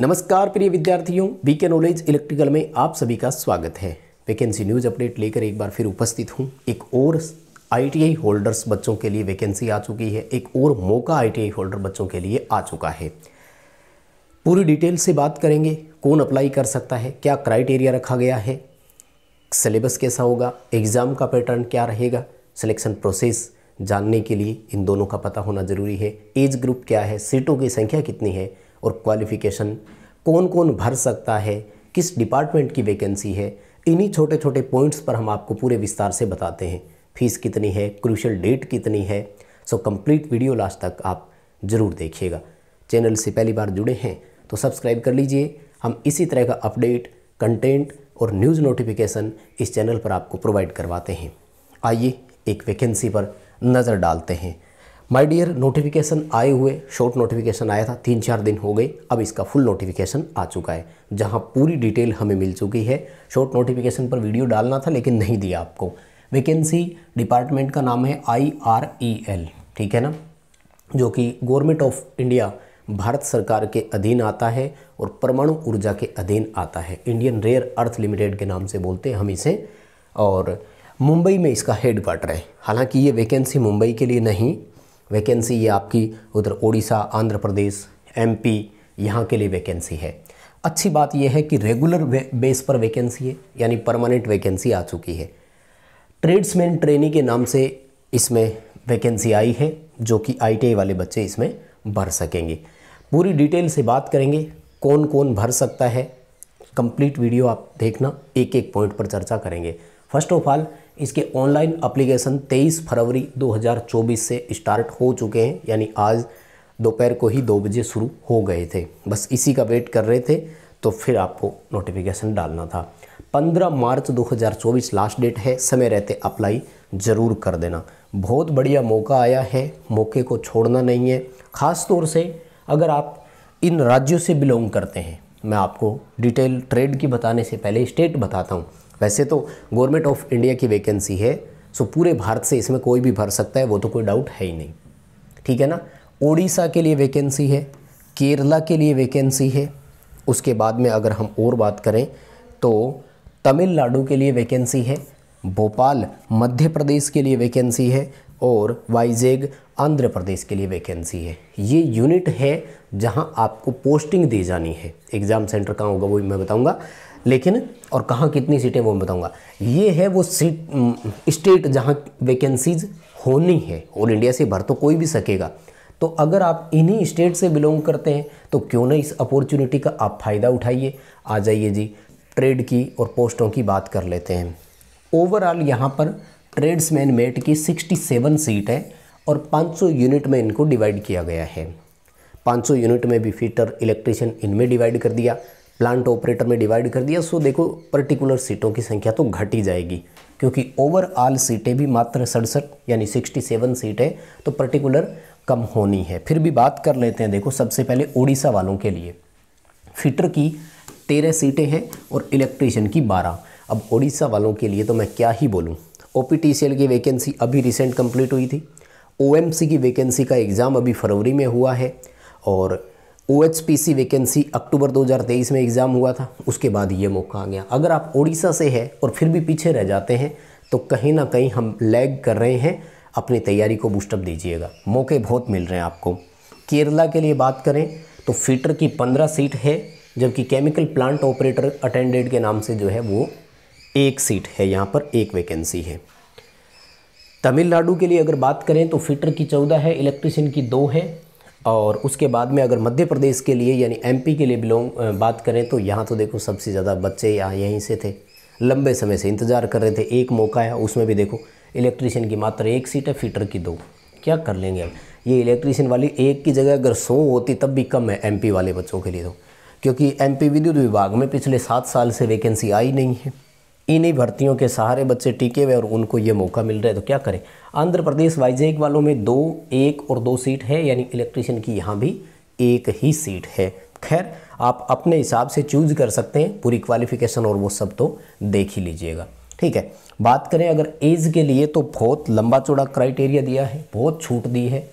नमस्कार प्रिय विद्यार्थियों वी के नॉलेज इलेक्ट्रिकल में आप सभी का स्वागत है वैकेंसी न्यूज़ अपडेट लेकर एक बार फिर उपस्थित हूँ एक और आईटीआई होल्डर्स बच्चों के लिए वैकेंसी आ चुकी है एक और मौका आईटीआई होल्डर बच्चों के लिए आ चुका है पूरी डिटेल से बात करेंगे कौन अप्लाई कर सकता है क्या क्राइटेरिया रखा गया है सिलेबस कैसा होगा एग्ज़ाम का पैटर्न क्या रहेगा सिलेक्शन प्रोसेस जानने के लिए इन दोनों का पता होना ज़रूरी है एज ग्रुप क्या है सीटों की संख्या कितनी है और क्वालिफ़िकेशन कौन कौन भर सकता है किस डिपार्टमेंट की वैकेंसी है इन्हीं छोटे छोटे पॉइंट्स पर हम आपको पूरे विस्तार से बताते हैं फीस कितनी है क्रूशल डेट कितनी है सो कंप्लीट वीडियो लास्ट तक आप ज़रूर देखिएगा चैनल से पहली बार जुड़े हैं तो सब्सक्राइब कर लीजिए हम इसी तरह का अपडेट कंटेंट और न्यूज़ नोटिफिकेशन इस चैनल पर आपको प्रोवाइड करवाते हैं आइए एक वैकेंसी पर नज़र डालते हैं माय डियर नोटिफिकेशन आए हुए शॉर्ट नोटिफिकेशन आया था तीन चार दिन हो गए अब इसका फुल नोटिफिकेशन आ चुका है जहां पूरी डिटेल हमें मिल चुकी है शॉर्ट नोटिफिकेशन पर वीडियो डालना था लेकिन नहीं दिया आपको वैकेंसी डिपार्टमेंट का नाम है आई आर ई एल ठीक है ना जो कि गवर्नमेंट ऑफ इंडिया भारत सरकार के अधीन आता है और परमाणु ऊर्जा के अधीन आता है इंडियन रेयर अर्थ लिमिटेड के नाम से बोलते हैं हम इसे और मुंबई में इसका हेड क्वार्टर है हालांकि ये वैकेंसी मुंबई के लिए नहीं वैकेंसी ये आपकी उधर ओडिशा आंध्र प्रदेश एमपी यहाँ के लिए वैकेंसी है अच्छी बात यह है कि रेगुलर बेस पर वैकेंसी है यानी परमानेंट वैकेंसी आ चुकी है ट्रेड्समैन ट्रेनी के नाम से इसमें वैकेंसी आई है जो कि आई वाले बच्चे इसमें भर सकेंगे पूरी डिटेल से बात करेंगे कौन कौन भर सकता है कंप्लीट वीडियो आप देखना एक एक पॉइंट पर चर्चा करेंगे फर्स्ट ऑफ ऑल इसके ऑनलाइन अप्लीकेशन 23 फरवरी 2024 से स्टार्ट हो चुके हैं यानी आज दोपहर को ही दो बजे शुरू हो गए थे बस इसी का वेट कर रहे थे तो फिर आपको नोटिफिकेशन डालना था 15 मार्च 2024 लास्ट डेट है समय रहते अप्लाई ज़रूर कर देना बहुत बढ़िया मौका आया है मौके को छोड़ना नहीं है ख़ास तौर से अगर आप इन राज्यों से बिलोंग करते हैं मैं आपको डिटेल ट्रेड की बताने से पहले स्टेट बताता हूँ वैसे तो गवर्नमेंट ऑफ इंडिया की वैकेंसी है सो पूरे भारत से इसमें कोई भी भर सकता है वो तो कोई डाउट है ही नहीं ठीक है ना उड़ीसा के लिए वैकेंसी है केरला के लिए वैकेंसी है उसके बाद में अगर हम और बात करें तो तमिलनाडु के लिए वैकेंसी है भोपाल मध्य प्रदेश के लिए वैकेंसी है और वाइजेग आंध्र प्रदेश के लिए वैकेंसी है ये यूनिट है जहां आपको पोस्टिंग दी जानी है एग्ज़ाम सेंटर कहाँ होगा वो मैं बताऊंगा लेकिन और कहाँ कितनी सीटें वो मैं बताऊँगा ये है वो सीट स्टेट जहाँ वैकेंसीज होनी है और इंडिया से भर तो कोई भी सकेगा तो अगर आप इन्हीं स्टेट से बिलोंग करते हैं तो क्यों ना इस अपॉर्चुनिटी का आप फ़ायदा उठाइए आ जाइए जी ट्रेड की और पोस्टों की बात कर लेते हैं ओवरऑल यहाँ पर ट्रेड्समैन मेट की 67 सीट है और 500 यूनिट में इनको डिवाइड किया गया है 500 यूनिट में भी फिटर इलेक्ट्रिशियन इनमें डिवाइड कर दिया प्लांट ऑपरेटर में डिवाइड कर दिया सो देखो पर्टिकुलर सीटों की संख्या तो घट ही जाएगी क्योंकि ओवरऑल सीटें भी मात्र सड़सठ यानी सिक्सटी सेवन सीटें तो पर्टिकुलर कम होनी है फिर भी बात कर लेते हैं देखो सबसे पहले उड़ीसा वालों के लिए फिटर की तेरह सीटें हैं और इलेक्ट्रिशियन की बारह अब उड़ीसा वालों के लिए तो मैं क्या ही बोलूँ ओ की वैकेंसी अभी रिसेंट कम्प्लीट हुई थी ओ की वैकेंसी का एग्ज़ाम अभी फरवरी में हुआ है और ओ वैकेंसी अक्टूबर 2023 में एग्ज़ाम हुआ था उसके बाद ये मौका आ गया अगर आप ओडिशा से है और फिर भी पीछे रह जाते हैं तो कहीं ना कहीं हम लैग कर रहे हैं अपनी तैयारी को बूस्टअप दीजिएगा मौके बहुत मिल रहे हैं आपको केरला के लिए बात करें तो फीटर की पंद्रह सीट है जबकि केमिकल प्लांट ऑपरेटर अटेंडेड के नाम से जो है वो एक सीट है यहाँ पर एक वैकेंसी है तमिलनाडु के लिए अगर बात करें तो फिटर की चौदह है इलेक्ट्रिशियन की दो है और उसके बाद में अगर मध्य प्रदेश के लिए यानी एमपी के लिए बिलोंग बात करें तो यहाँ तो देखो सबसे ज़्यादा बच्चे यहाँ यहीं से थे लंबे समय से इंतज़ार कर रहे थे एक मौका है उसमें भी देखो इलेक्ट्रीशियन की मात्र एक सीट है फीटर की दो क्या कर लेंगे अब ये इलेक्ट्रीशियन वाली एक की जगह अगर सौ होती तब भी कम है एम वाले बच्चों के लिए तो क्योंकि एम विद्युत विभाग में पिछले सात साल से वैकेंसी आई नहीं है इन्हीं भर्तियों के सहारे बच्चे टीके हुए और उनको ये मौका मिल रहा है तो क्या करें आंध्र प्रदेश वाइजेक वालों में दो एक और दो सीट है यानी इलेक्ट्रिशियन की यहाँ भी एक ही सीट है खैर आप अपने हिसाब से चूज कर सकते हैं पूरी क्वालिफिकेशन और वो सब तो देख ही लीजिएगा ठीक है बात करें अगर एज के लिए तो बहुत लंबा चौड़ा क्राइटेरिया दिया है बहुत छूट दी है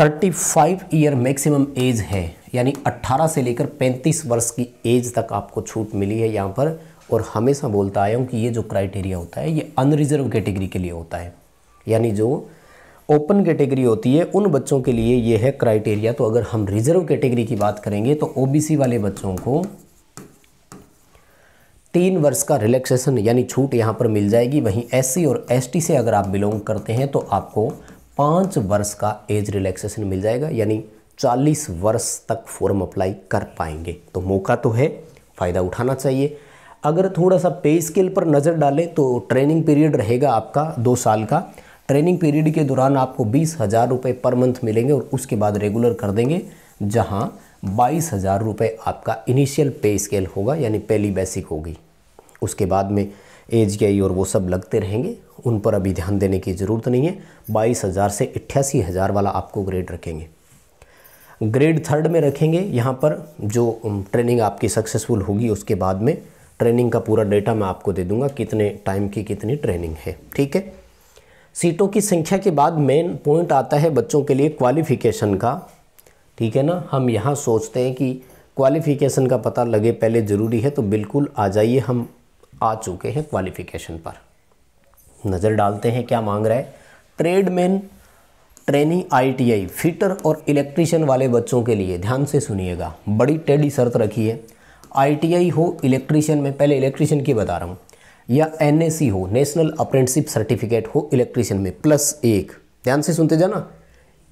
35 ईयर मैक्सिमम एज है यानी 18 से लेकर 35 वर्ष की एज तक आपको छूट मिली है यहाँ पर और हमेशा बोलता आया हूँ कि ये जो क्राइटेरिया होता है ये अनरिजर्व कैटेगरी के लिए होता है यानी जो ओपन कैटेगरी होती है उन बच्चों के लिए ये है क्राइटेरिया तो अगर हम रिजर्व कैटेगरी की बात करेंगे तो ओबीसी वाले बच्चों को तीन वर्ष का रिलैक्सेशन यानी छूट यहाँ पर मिल जाएगी वहीं एससी और एसटी से अगर आप बिलोंग करते हैं तो आपको पाँच वर्ष का एज रिलैक्सेशन मिल जाएगा यानी चालीस वर्ष तक फॉर्म अप्लाई कर पाएंगे तो मौका तो है फ़ायदा उठाना चाहिए अगर थोड़ा सा पे स्केल पर नज़र डालें तो ट्रेनिंग पीरियड रहेगा आपका दो साल का ट्रेनिंग पीरियड के दौरान आपको बीस हज़ार रुपये पर मंथ मिलेंगे और उसके बाद रेगुलर कर देंगे जहाँ बाईस हज़ार रुपये आपका इनिशियल पे स्केल होगा यानी पहली बेसिक होगी उसके बाद में एज के और वो सब लगते रहेंगे उन पर अभी ध्यान देने की ज़रूरत नहीं है बाईस हज़ार से अट्ठासी हज़ार वाला आपको ग्रेड रखेंगे ग्रेड थर्ड में रखेंगे यहाँ पर जो ट्रेनिंग आपकी सक्सेसफुल होगी उसके बाद में ट्रेनिंग का पूरा डेटा मैं आपको दे दूंगा कितने टाइम की कितनी ट्रेनिंग है ठीक है सीटों की संख्या के बाद मेन पॉइंट आता है बच्चों के लिए क्वालिफिकेशन का ठीक है ना हम यहाँ सोचते हैं कि क्वालिफिकेशन का पता लगे पहले ज़रूरी है तो बिल्कुल आ जाइए हम आ चुके हैं क्वालिफिकेशन पर नज़र डालते हैं क्या मांग रहा है ट्रेडमैन ट्रेनिंग आईटीआई फिटर और इलेक्ट्रिशियन वाले बच्चों के लिए ध्यान से सुनिएगा बड़ी टेढ़ी शर्त रखी है आईटीआई हो इलेक्ट्रीशियन में पहले इलेक्ट्रीशियन की बता रहा हूँ या एनएसी हो नेशनल अप्रेंटिसिप सर्टिफिकेट हो इलेक्ट्रीशियन में प्लस एक ध्यान से सुनते जाना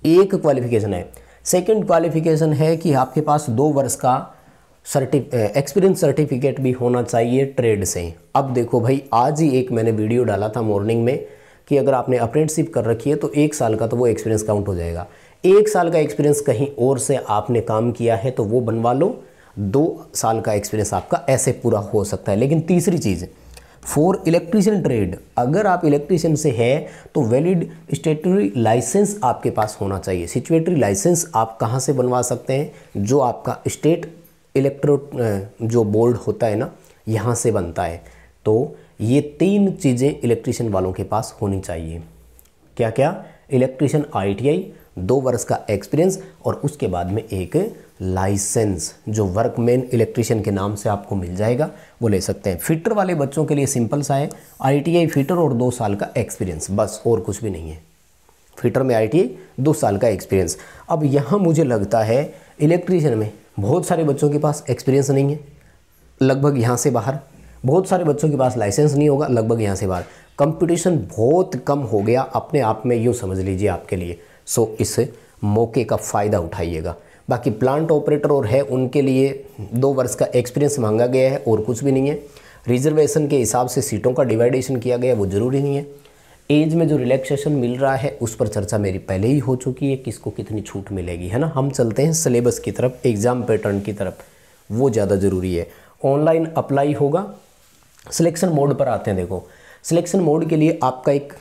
एक क्वालिफिकेशन है सेकंड क्वालिफिकेशन है कि आपके पास दो वर्ष का सर्टि एक्सपीरियंस सर्टिफिकेट भी होना चाहिए ट्रेड से अब देखो भाई आज ही एक मैंने वीडियो डाला था मॉर्निंग में कि अगर आपने अप्रेंटिसिप कर रखी है तो एक साल का तो वो एक्सपीरियंस काउंट हो जाएगा एक साल का एक्सपीरियंस कहीं और से आपने काम किया है तो वो बनवा लो दो साल का एक्सपीरियंस आपका ऐसे पूरा हो सकता है लेकिन तीसरी चीज़ फॉर इलेक्ट्रीशियन ट्रेड अगर आप इलेक्ट्रीशियन से हैं तो वैलिड स्टेटरी लाइसेंस आपके पास होना चाहिए सिचुएटरी लाइसेंस आप कहाँ से बनवा सकते हैं जो आपका स्टेट इलेक्ट्रो जो बोर्ड होता है ना यहाँ से बनता है तो ये तीन चीज़ें इलेक्ट्रीशियन वालों के पास होनी चाहिए क्या क्या टी आईटीआई दो वर्ष का एक्सपीरियंस और उसके बाद में एक लाइसेंस जो वर्कमैन इलेक्ट्रिशियन के नाम से आपको मिल जाएगा वो ले सकते हैं फिटर वाले बच्चों के लिए सिंपल सा है आईटीआई फिटर और दो साल का एक्सपीरियंस बस और कुछ भी नहीं है फिटर में आई दो साल का एक्सपीरियंस अब यहाँ मुझे लगता है इलेक्ट्रीशियन में बहुत सारे बच्चों के पास एक्सपीरियंस नहीं है लगभग यहाँ से बाहर बहुत सारे बच्चों के पास लाइसेंस नहीं होगा लगभग यहाँ से बाहर कंपटीशन बहुत कम हो गया अपने आप में यूँ समझ लीजिए आपके लिए सो इस मौके का फ़ायदा उठाइएगा बाकी प्लांट ऑपरेटर और है उनके लिए दो वर्ष का एक्सपीरियंस मांगा गया है और कुछ भी नहीं है रिजर्वेशन के हिसाब से सीटों का डिवाइडेशन किया गया वो ज़रूरी नहीं है एज में जो रिलैक्सेशन मिल रहा है उस पर चर्चा मेरी पहले ही हो चुकी है किसको कितनी छूट मिलेगी है ना हम चलते हैं सिलेबस की तरफ एग्ज़ाम पैटर्न की तरफ वो ज़्यादा ज़रूरी है ऑनलाइन अप्लाई होगा सिलेक्शन मोड पर आते हैं देखो सिलेक्शन मोड के लिए आपका एक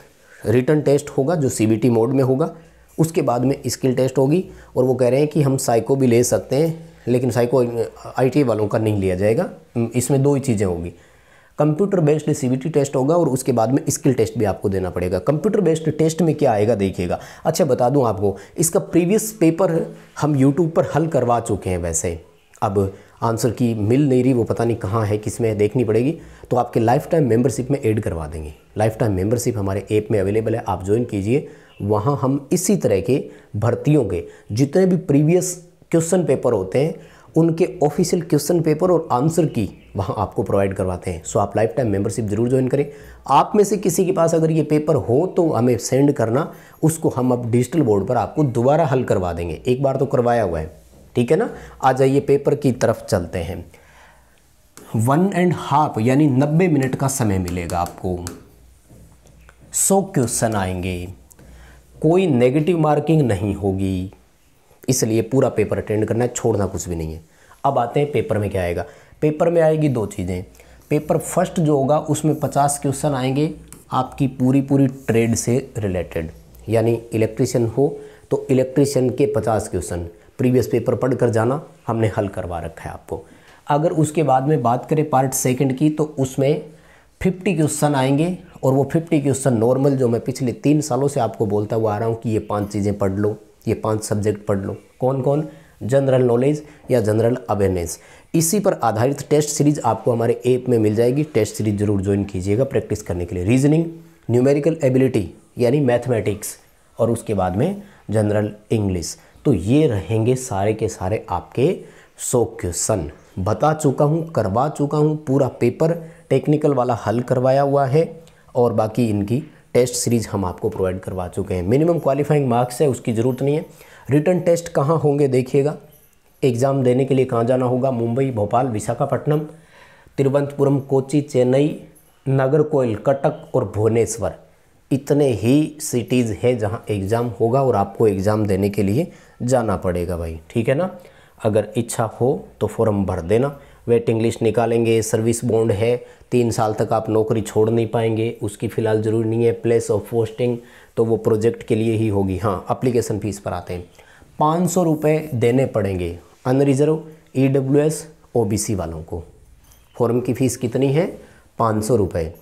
रिटर्न टेस्ट होगा जो सी मोड में होगा उसके बाद में स्किल टेस्ट होगी और वो कह रहे हैं कि हम साइको भी ले सकते हैं लेकिन साइको आई वालों का नहीं लिया जाएगा इसमें दो ही चीज़ें होंगी कंप्यूटर बेस्ड सीबीटी टेस्ट होगा और उसके बाद में स्किल टेस्ट भी आपको देना पड़ेगा कंप्यूटर बेस्ड टेस्ट में क्या आएगा देखिएगा अच्छा बता दूं आपको इसका प्रीवियस पेपर हम यूट्यूब पर हल करवा चुके हैं वैसे अब आंसर की मिल नहीं रही वो पता नहीं कहाँ है किस में देखनी पड़ेगी तो आपके लाइफ टाइम मेम्बरशिप में एड करवा देंगे लाइफ टाइम मेम्बरशिप हमारे ऐप में अवेलेबल है आप ज्वाइन कीजिए वहाँ हम इसी तरह के भर्तियों के जितने भी प्रीवियस क्वेश्चन पेपर होते हैं उनके ऑफिशियल क्वेश्चन पेपर और आंसर की वहाँ आपको प्रोवाइड करवाते हैं सो आप लाइफ टाइम मेम्बरशिप ज़रूर ज्वाइन करें आप में से किसी के पास अगर ये पेपर हो तो हमें सेंड करना उसको हम अब डिजिटल बोर्ड पर आपको दोबारा हल करवा देंगे एक बार तो करवाया हुआ है ठीक है ना आ जाइए पेपर की तरफ चलते हैं वन एंड हाफ यानी नब्बे मिनट का समय मिलेगा आपको सौ क्वेश्चन आएंगे कोई नेगेटिव मार्किंग नहीं होगी इसलिए पूरा पेपर अटेंड करना है छोड़ना कुछ भी नहीं है अब आते हैं पेपर में क्या आएगा पेपर में आएगी दो चीज़ें पेपर फर्स्ट जो होगा उसमें पचास क्वेश्चन आएंगे आपकी पूरी पूरी ट्रेड से रिलेटेड यानी इलेक्ट्रिशियन हो तो इलेक्ट्रिशियन के पचास क्वेश्चन प्रीवियस पेपर पढ़ कर जाना हमने हल करवा रखा है आपको अगर उसके बाद में बात करें पार्ट सेकंड की तो उसमें फिफ्टी क्वेश्चन आएंगे और वो फिफ्टी क्वेश्चन नॉर्मल जो मैं पिछले तीन सालों से आपको बोलता हुआ आ रहा हूँ कि ये पांच चीज़ें पढ़ लो ये पांच सब्जेक्ट पढ़ लो कौन कौन जनरल नॉलेज या जनरल अवेयरनेस इसी पर आधारित टेस्ट सीरीज आपको हमारे ऐप में मिल जाएगी टेस्ट सीरीज जरूर ज्वाइन कीजिएगा प्रैक्टिस करने के लिए रीजनिंग न्यूमेरिकल एबिलिटी यानी मैथमेटिक्स और उसके बाद में जनरल इंग्लिश तो ये रहेंगे सारे के सारे आपके सौ क्वेश्चन बता चुका हूँ करवा चुका हूँ पूरा पेपर टेक्निकल वाला हल करवाया हुआ है और बाकी इनकी टेस्ट सीरीज़ हम आपको प्रोवाइड करवा चुके हैं मिनिमम क्वालिफाइंग मार्क्स है उसकी ज़रूरत नहीं है रिटर्न टेस्ट कहाँ होंगे देखिएगा एग्ज़ाम देने के लिए कहाँ जाना होगा मुंबई भोपाल विशाखापट्टनम तिरुवनंतपुरम कोची चेन्नई कोयल कटक और भुवनेश्वर इतने ही सिटीज़ हैं जहाँ एग्ज़ाम होगा और आपको एग्ज़ाम देने के लिए जाना पड़ेगा भाई ठीक है ना अगर इच्छा हो तो फॉर्म भर देना वेटिंग लिस्ट निकालेंगे सर्विस बॉन्ड है तीन साल तक आप नौकरी छोड़ नहीं पाएंगे उसकी फ़िलहाल ज़रूरी नहीं है प्लेस ऑफ पोस्टिंग तो वो प्रोजेक्ट के लिए ही होगी हाँ अप्लीकेशन फ़ीस पर आते हैं पाँच सौ रुपये देने पड़ेंगे unreserve E W S O B C वालों को फॉर्म की फ़ीस कितनी है पाँच सौ रुपये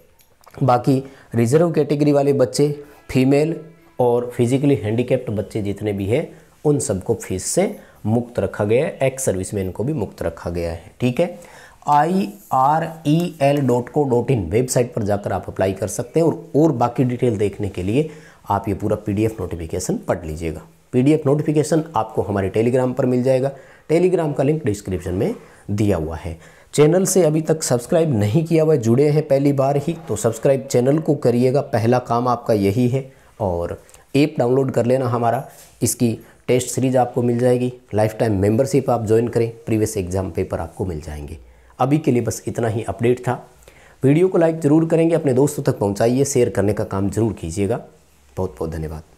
बाकी रिजर्व कैटेगरी वाले बच्चे फीमेल और फिज़िकली हैंडीकेप्ड बच्चे जितने भी हैं उन सबको फीस से मुक्त रखा गया है एक्स सर्विसमैन को भी मुक्त रखा गया है ठीक है I R E L dot co dot in website पर जाकर आप अप्लाई कर सकते हैं और और बाकी डिटेल देखने के लिए आप ये पूरा पी नोटिफिकेशन पढ़ लीजिएगा पी नोटिफिकेशन आपको हमारे टेलीग्राम पर मिल जाएगा टेलीग्राम का लिंक डिस्क्रिप्शन में दिया हुआ है चैनल से अभी तक सब्सक्राइब नहीं किया हुआ जुड़े हैं पहली बार ही तो सब्सक्राइब चैनल को करिएगा पहला काम आपका यही है और ऐप डाउनलोड कर लेना हमारा इसकी टेस्ट सीरीज आपको मिल जाएगी लाइफ टाइम मेम्बरशिप आप ज्वाइन करें प्रीवियस एग्जाम पेपर आपको मिल जाएंगे अभी के लिए बस इतना ही अपडेट था वीडियो को लाइक ज़रूर करेंगे अपने दोस्तों तक पहुंचाइए शेयर करने का काम ज़रूर कीजिएगा बहुत बहुत धन्यवाद